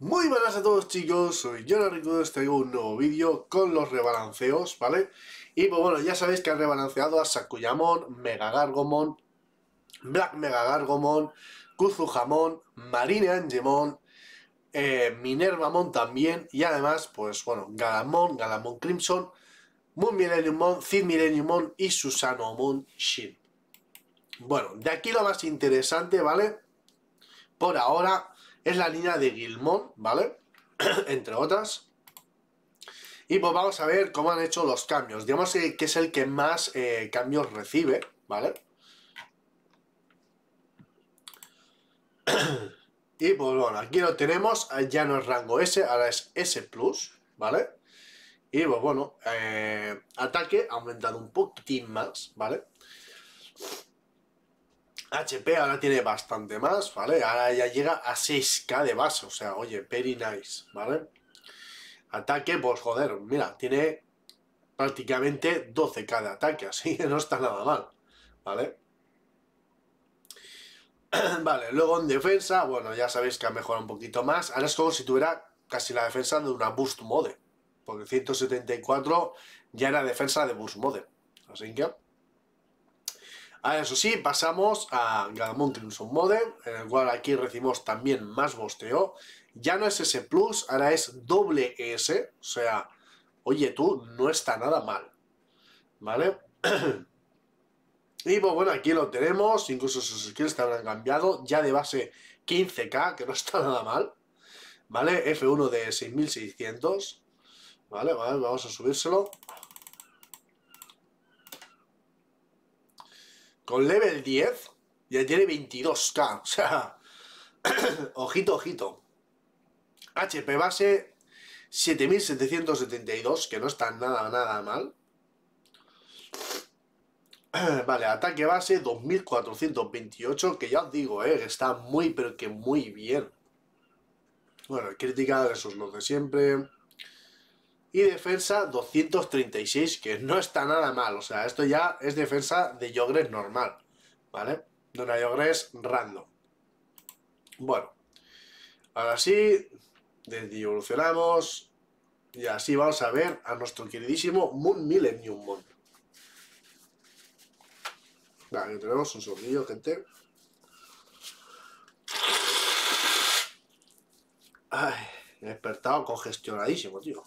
Muy buenas a todos chicos, soy Jonathan y os traigo un nuevo vídeo con los rebalanceos, ¿vale? Y pues bueno, ya sabéis que han rebalanceado a Sakuyamon, Mega Gargomon, Black Mega Gargomon, Kuzujamon, Marine Angemon, eh, Minervamon también, y además, pues bueno, Galamon, Galamon Crimson, Moon Millenniummon, Cid y Susanomon Shin Bueno, de aquí lo más interesante, ¿vale? Por ahora es la línea de guilmón ¿vale? Entre otras. Y pues vamos a ver cómo han hecho los cambios. Digamos que, es el que más eh, cambios recibe, ¿vale? y pues bueno, aquí lo tenemos, ah, ya no es rango S, ahora es S+, ¿vale? Y pues bueno, eh, ataque ha aumentado un poquitín más, ¿vale? HP ahora tiene bastante más, ¿vale? Ahora ya llega a 6K de base, o sea, oye, very nice, ¿vale? Ataque, pues joder, mira, tiene prácticamente 12K de ataque, así que no está nada mal, ¿vale? vale, luego en defensa, bueno, ya sabéis que ha mejorado un poquito más. Ahora es como si tuviera casi la defensa de una boost mode, porque 174 ya era defensa de boost mode, así que... Ah, eso sí, pasamos a Garamond Crimson Modem, en el cual aquí recibimos también más bosteo. Ya no es S Plus, ahora es doble S, o sea, oye tú, no está nada mal, ¿vale? y pues bueno, aquí lo tenemos, incluso sus skills te habrán cambiado, ya de base 15k, que no está nada mal, ¿vale? F1 de 6600, ¿vale? ¿vale? Vamos a subírselo. con level 10 ya tiene 22k. O sea, ojito, ojito. HP base 7772, que no está nada, nada mal. Vale, ataque base 2428, que ya os digo, eh, está muy, pero que muy bien. Bueno, crítica, eso es lo de siempre y defensa 236, que no está nada mal. O sea, esto ya es defensa de Yogres normal, ¿vale? De una Yogres random. Bueno, ahora sí, evolucionamos y así vamos a ver a nuestro queridísimo Moon Millennium Vale, tenemos un sonido, gente. Ay, he despertado congestionadísimo, tío.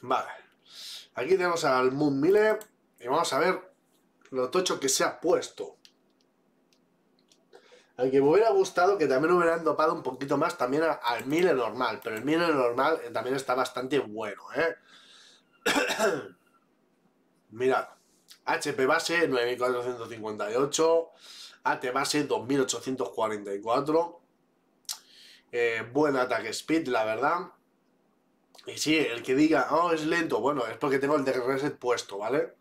Vale. Aquí tenemos al Moon Miller y vamos a ver lo tocho que se ha puesto. Aunque me hubiera gustado que también hubieran dopado un poquito más también al Miller normal, pero el Miller normal eh, también está bastante bueno, ¿eh? Mirad, HP base 9458, AT base 2844, eh, buen ataque speed, la verdad. Y sí, el que diga, oh, es lento, bueno, es porque tengo el de reset puesto, ¿vale?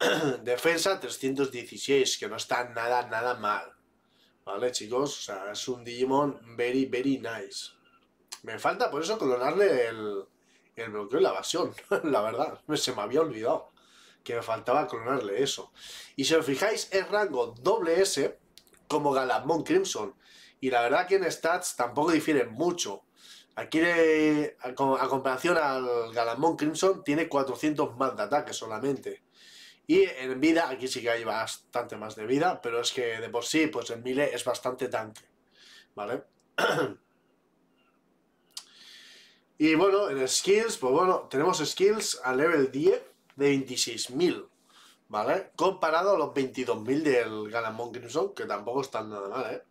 Defensa 316, que no está nada, nada mal. ¿Vale, chicos? O sea, es un Digimon very, very nice. Me falta por eso clonarle el, el bloqueo y la evasión, la verdad. Se me había olvidado que me faltaba clonarle eso. Y si os fijáis, es rango doble S como Galamón Crimson. Y la verdad que en stats tampoco difieren mucho. Aquí, a, comparación al Galamón Crimson, tiene 400 más de ataque solamente. Y en vida, aquí sí que hay bastante más de vida, pero es que de por sí, pues en Mile es bastante tanque. ¿Vale? y bueno, en skills, pues bueno, tenemos skills a level 10 de 26.000. ¿Vale? Comparado a los 22.000 del Galamon Crimson, que tampoco están nada mal, ¿eh?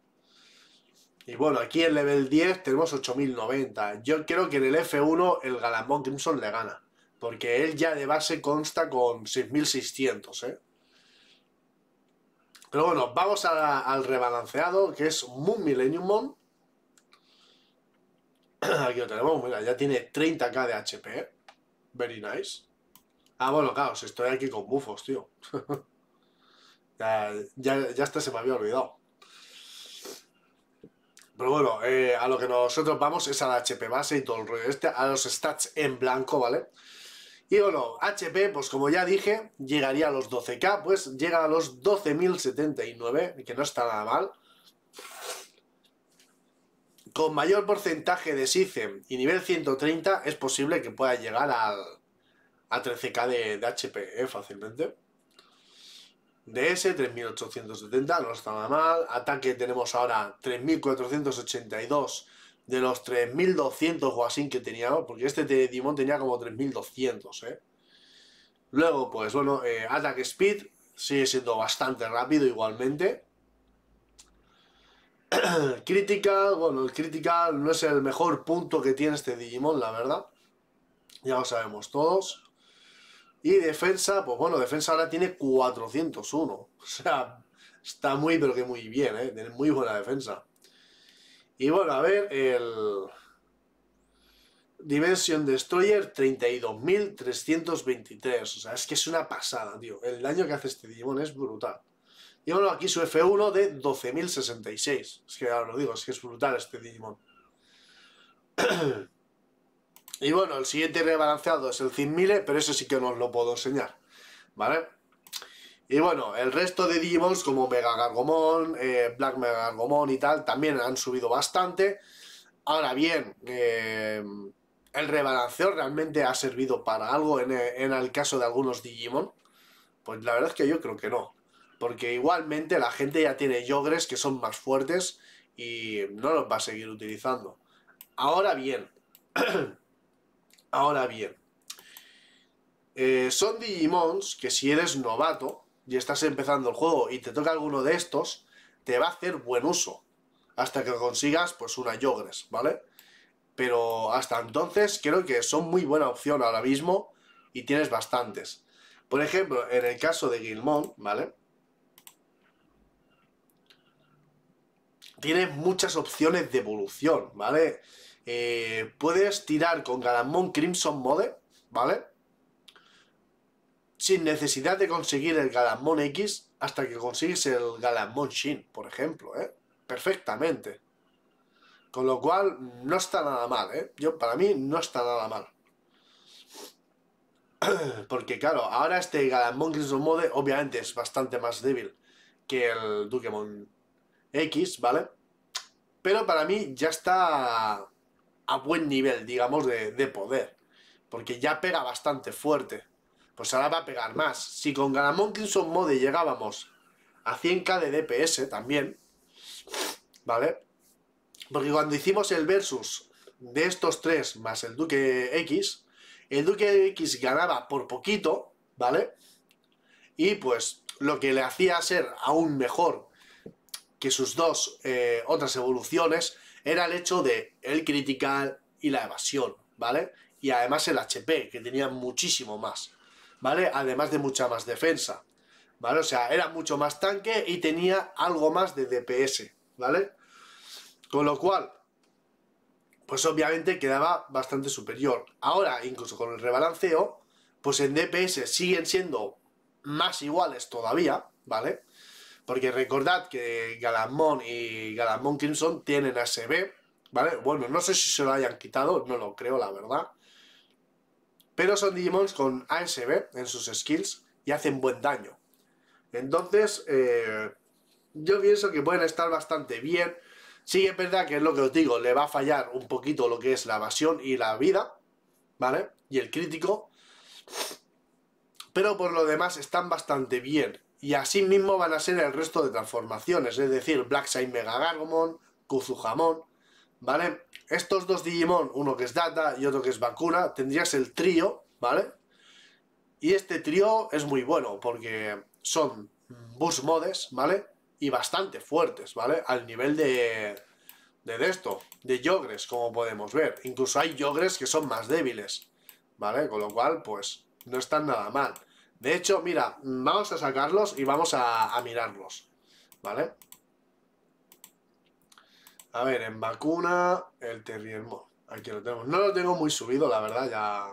Y bueno, aquí en level 10 tenemos 8090. Yo creo que en el F1 el Galambón Crimson le gana. Porque él ya de base consta con 6600, ¿eh? Pero bueno, vamos al rebalanceado, que es Moon Millennium Mon. Aquí lo tenemos, mira, ya tiene 30k de HP. ¿eh? Very nice. Ah, bueno, claro, estoy aquí con bufos, tío. ya, ya, ya hasta se me había olvidado. Pero bueno, eh, a lo que nosotros vamos es a la HP base y todo el rollo este, a los stats en blanco, ¿vale? Y bueno, HP, pues como ya dije, llegaría a los 12K, pues llega a los 12.079, que no está nada mal. Con mayor porcentaje de SICEM y nivel 130 es posible que pueda llegar al, a 13K de, de HP, ¿eh? fácilmente. DS 3870, no está nada mal. Ataque tenemos ahora 3482 de los 3200 o así que teníamos, porque este de tenía como 3200, ¿eh? Luego, pues bueno, ataque eh, Attack Speed sigue siendo bastante rápido igualmente. Critical, bueno, el Critical no es el mejor punto que tiene este Digimon, la verdad. Ya lo sabemos todos. Y defensa, pues bueno, defensa ahora tiene 401. O sea, está muy, pero que muy bien, ¿eh? Tiene muy buena defensa. Y bueno, a ver, el... Dimension Destroyer 32.323. O sea, es que es una pasada, tío. El daño que hace este Digimon es brutal. Y bueno, aquí su F1 de 12.066. Es que ahora lo digo, es que es brutal este Digimon. Y bueno, el siguiente rebalanceado es el 100.000, pero eso sí que no os lo puedo enseñar, ¿vale? Y bueno, el resto de Digimons como Mega Gargomon, eh, Black Mega Gargomon y tal, también han subido bastante. Ahora bien, eh, el rebalanceo realmente ha servido para algo en, en, el caso de algunos Digimon. Pues la verdad es que yo creo que no. Porque igualmente la gente ya tiene yogres que son más fuertes y no los va a seguir utilizando. Ahora bien, Ahora bien, eh, son Digimons que si eres novato y estás empezando el juego y te toca alguno de estos, te va a hacer buen uso. Hasta que consigas, pues, una Yogres, ¿vale? Pero hasta entonces creo que son muy buena opción ahora mismo y tienes bastantes. Por ejemplo, en el caso de Gilmon, ¿vale? Tiene muchas opciones de evolución, ¿vale? Eh, puedes tirar con Galamón Crimson Mode, ¿vale? Sin necesidad de conseguir el Galamón X hasta que consigues el Galamon Shin, por ejemplo, ¿eh? Perfectamente. Con lo cual, no está nada mal, ¿eh? Yo, para mí, no está nada mal. Porque, claro, ahora este Galamon Crimson Mode, obviamente, es bastante más débil que el Dukemon X, ¿vale? Pero para mí ya está a buen nivel, digamos, de, poder. Porque ya pega bastante fuerte. Pues ahora va a pegar más. Si con Galamonkinson Mode llegábamos a 100k de DPS también, ¿vale? Porque cuando hicimos el versus de estos tres más el Duque X, el Duque X ganaba por poquito, ¿vale? Y pues lo que le hacía ser aún mejor que sus dos eh, otras evoluciones era el hecho de el critical y la evasión, ¿vale? Y además el HP, que tenía muchísimo más, ¿vale? Además de mucha más defensa, ¿vale? O sea, era mucho más tanque y tenía algo más de DPS, ¿vale? Con lo cual, pues obviamente quedaba bastante superior. Ahora, incluso con el rebalanceo, pues en DPS siguen siendo más iguales todavía, ¿vale? Porque recordad que Galamón y Galamón Crimson tienen ASB, ¿vale? Bueno, no sé si se lo hayan quitado, no lo creo, la verdad. Pero son Digimons con ASB en sus skills y hacen buen daño. Entonces, eh, yo pienso que pueden estar bastante bien. Sí que es verdad que es lo que os digo, le va a fallar un poquito lo que es la evasión y la vida, ¿vale? Y el crítico. Pero por lo demás están bastante bien y así mismo van a ser el resto de transformaciones, es decir, Blackside Mega Gargomon, Kuzujamon, ¿vale? Estos dos Digimon, uno que es Data y otro que es Bakura, tendrías el trío, ¿vale? Y este trío es muy bueno porque son bus modes, ¿vale? Y bastante fuertes, ¿vale? Al nivel de, de, de esto, de yogres, como podemos ver. Incluso hay yogres que son más débiles, ¿vale? Con lo cual, pues, no están nada mal. De hecho, mira, mm, vamos a sacarlos y vamos a, mirarlos, ¿vale? A ver, en vacuna, el terriermo. Aquí lo tenemos. No lo tengo muy subido, la verdad, ya...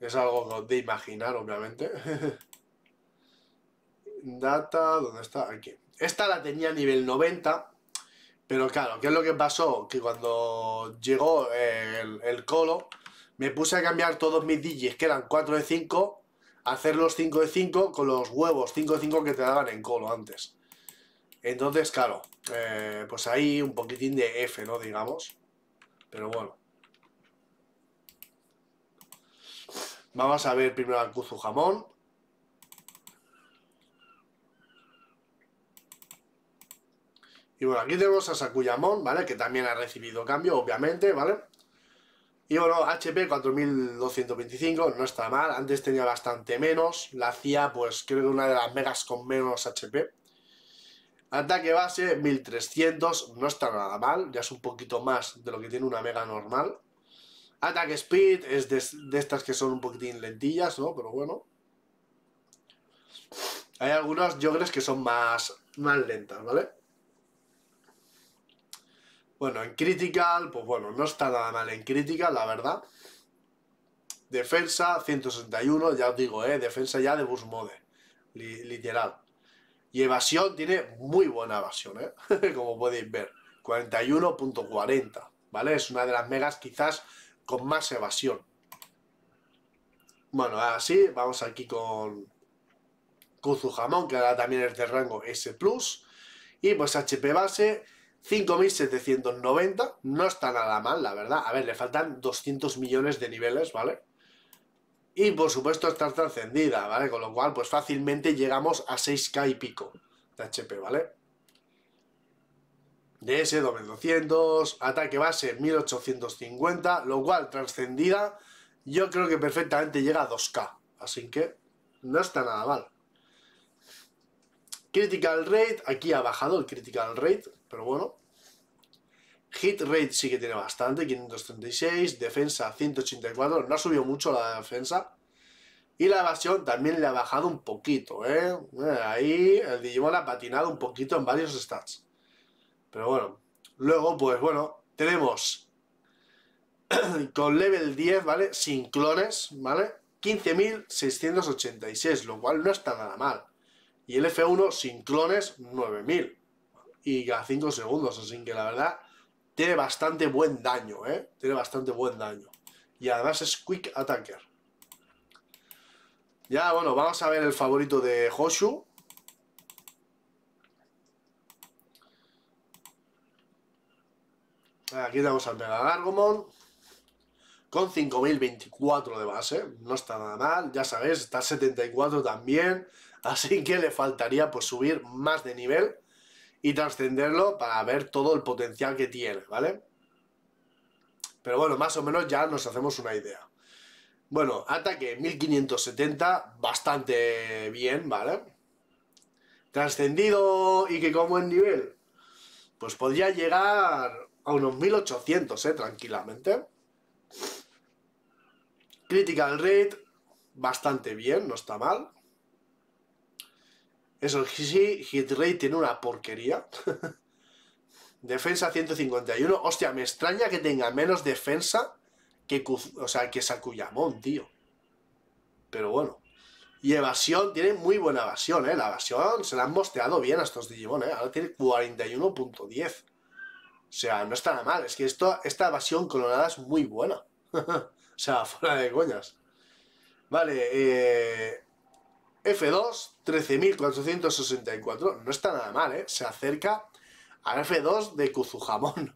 Es algo de imaginar, obviamente. Data, ¿dónde está? Aquí. Esta la tenía a nivel 90, pero claro, ¿qué es lo que pasó? Que cuando llegó eh, el, colo, me puse a cambiar todos mis DJs que eran 4 de 5, hacer los 5 de 5 con los huevos 5 de 5 que te daban en colo antes. Entonces, claro, eh, pues ahí un poquitín de F, ¿no? Digamos. Pero bueno. Vamos a ver primero al cuzu jamón. Y bueno, aquí tenemos a Sakuyamon, ¿vale? Que también ha recibido cambio, obviamente, ¿vale? Y bueno, HP 4225 no está mal, antes tenía bastante menos, la hacía pues creo que una de las megas con menos HP. Ataque base 1300, no está nada mal, ya es un poquito más de lo que tiene una mega normal. Ataque speed es de, estas que son un poquitín lentillas, ¿no? Pero bueno. Hay yo creo, que son más, más lentas, ¿vale? Bueno, en Critical, pues bueno, no está nada mal en Critical, la verdad. Defensa, 161, ya os digo, ¿eh? Defensa ya de bus mode, literal. Y evasión, tiene muy buena evasión, ¿eh? Como podéis ver, 41.40, ¿vale? Es una de las megas quizás con más evasión. Bueno, así, vamos aquí con Kuzu Jamón, que ahora también es de rango S+. Y pues HP base 5.790, no está nada mal, la verdad. A ver, le faltan 200 millones de niveles, ¿vale? Y por supuesto está trascendida, ¿vale? Con lo cual, pues fácilmente llegamos a 6K y pico de HP, ¿vale? DS, 2200, ataque base 1850, lo cual trascendida, yo creo que perfectamente llega a 2K, así que no está nada mal. Critical Rate, aquí ha bajado el Critical Rate, pero bueno. Hit rate sí que tiene bastante, 536, defensa 184, no ha subido mucho la defensa. Y la evasión también le ha bajado un poquito, ¿eh? ¿eh? Ahí el Digimon ha patinado un poquito en varios stats. Pero bueno, luego pues bueno, tenemos con level 10, ¿vale? Sin clones, ¿vale? 15.686, lo cual no está nada mal. Y el F1 sin clones, 9.000 y cada 5 segundos. Así que la verdad, tiene bastante buen daño, ¿eh? Tiene bastante buen daño. Y además es Quick Attacker. Ya, bueno, vamos a ver el favorito de Hoshu. Aquí tenemos al Mega Con 5024 de base. No está nada mal. Ya sabéis, está 74 también. Así que le faltaría pues subir más de nivel y trascenderlo para ver todo el potencial que tiene, ¿vale? Pero bueno, más o menos ya nos hacemos una idea. Bueno, ataque 1570, bastante bien, ¿vale? Trascendido y que como en nivel, pues podría llegar a unos 1800, ¿eh? Tranquilamente. Critical rate, bastante bien, no está mal. Eso sí, hit tiene una porquería. defensa 151. Hostia, me extraña que tenga menos defensa que, o sea, que Sakuyamon, tío. Pero bueno. Y evasión, tiene muy buena evasión, ¿eh? La evasión se la han mosteado bien a estos Digimon, ¿eh? Ahora tiene 41.10. O sea, no está nada mal. Es que esto, esta evasión colorada es muy buena. o sea, fuera de coñas. Vale, eh, F2, 13.464. No está nada mal, ¿eh? Se acerca al F2 de Kuzujamón.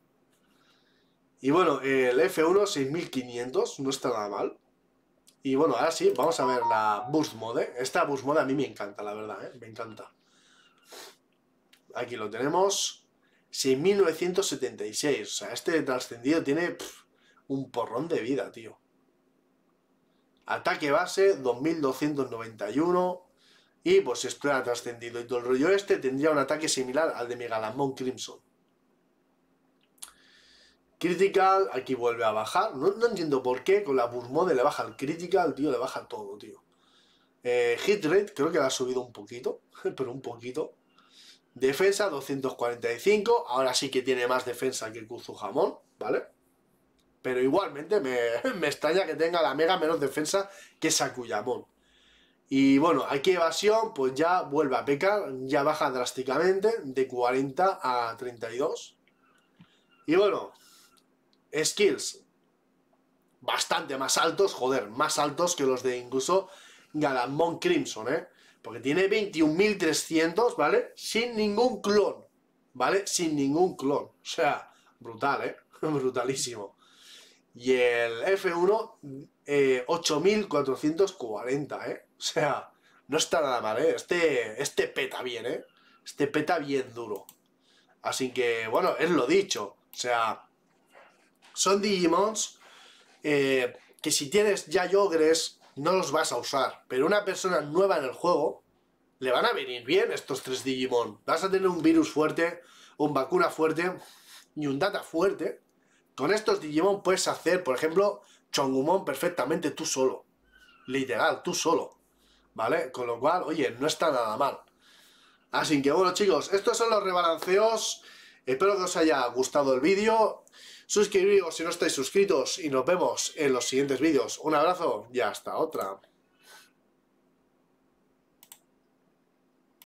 Y bueno, el F1, 6.500. No está nada mal. Y bueno, ahora sí, vamos a ver la Boost Mode. Esta Boost Mode a mí me encanta, la verdad, ¿eh? Me encanta. Aquí lo tenemos. 6.976. O sea, este trascendido tiene un porrón de vida, tío. Ataque base 2291. Y pues si explora trascendido y todo el rollo este, tendría un ataque similar al de Megalamon Crimson. Critical, aquí vuelve a bajar. No, entiendo por qué con la Burmode le baja el Critical, tío, le baja todo, tío. Eh, hit creo que la ha subido un poquito, pero un poquito. Defensa 245, ahora sí que tiene más defensa que Kuzu Jamón, ¿vale? pero igualmente me, extraña que tenga la Mega menos defensa que Sakuyamon. Y bueno, aquí evasión, pues ya vuelve a pecar, ya baja drásticamente de 40 a 32. Y bueno, skills bastante más altos, joder, más altos que los de incluso Galamon Crimson, ¿eh? Porque tiene 21.300, ¿vale? Sin ningún clon, ¿vale? Sin ningún clon. O sea, brutal, ¿eh? Brutalísimo. Y el F1, 8440, eh, ¿eh? O sea, no está nada mal, ¿eh? Este, este peta bien, ¿eh? Este peta bien duro. Así que, bueno, es lo dicho. O sea, son Digimons eh, que si tienes ya Yogres, no los vas a usar. Pero una persona nueva en el juego, le van a venir bien estos tres Digimon. Vas a tener un virus fuerte, un vacuna fuerte y un data fuerte con estos Digimon puedes hacer, por ejemplo, Chongumon perfectamente tú solo. Literal, tú solo. ¿Vale? Con lo cual, oye, no está nada mal. Así que bueno chicos, estos son los rebalanceos. Espero que os haya gustado el vídeo. Suscribiros si no estáis suscritos y nos vemos en los siguientes vídeos. Un abrazo y hasta otra.